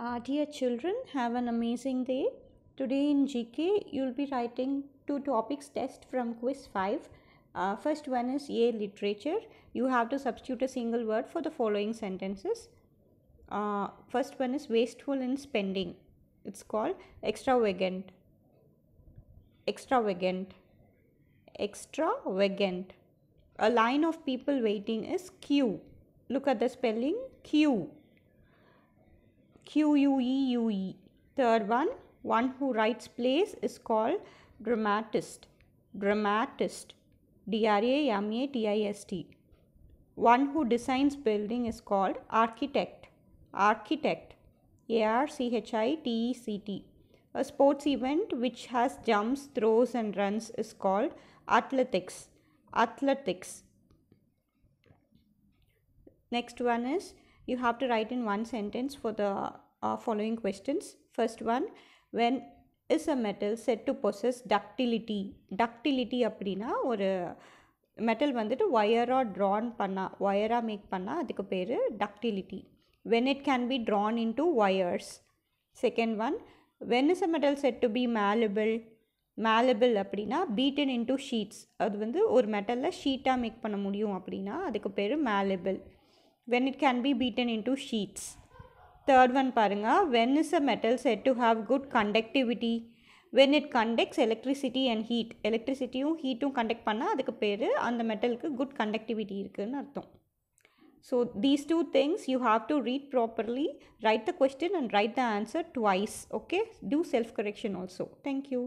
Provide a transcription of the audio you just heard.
Uh, dear children, have an amazing day. Today in GK, you'll be writing two topics test from quiz 5. Uh, first one is A literature. You have to substitute a single word for the following sentences. Uh, first one is wasteful in spending. It's called extravagant. Extravagant. Extravagant. A line of people waiting is queue. Look at the spelling queue Q U E U E. Third one, one who writes plays is called dramatist. Dramatist. D R A M A T I S T. One who designs building is called architect. Architect. A R C H I T E C T. A sports event which has jumps, throws, and runs is called athletics. Athletics. Next one is you have to write in one sentence for the uh, following questions. First one, when is a metal said to possess ductility ductility அப்படின்னா ஒரு metal வந்துட்டு ஒயராக Tran பண்ணால் ஒயராக make பண்ணால் அதுக்கு பேர் ductility when it can be drawn into wires second one when is a metal said to be malleable malleable அப்படின்னா beaten into sheets அது வந்து ஒரு மெட்டலில் ஷீட்டாக மேக் பண்ண முடியும் அப்படின்னா அதுக்கு பேர் malleable when it can be beaten into sheets. Third one பாருங்க when is a metal said to have good conductivity when it conducts electricity and heat எலக்ட்ரிசிட்டியும் ஹீட்டும் கண்டக்ட் பண்ணால் அதுக்கு பேர் அந்த மெட்டலுக்கு குட் கண்டக்டிவிட்டி இருக்குதுன்னு அர்த்தம் so these two things you have to read properly write the question and write the answer twice okay do self correction also thank you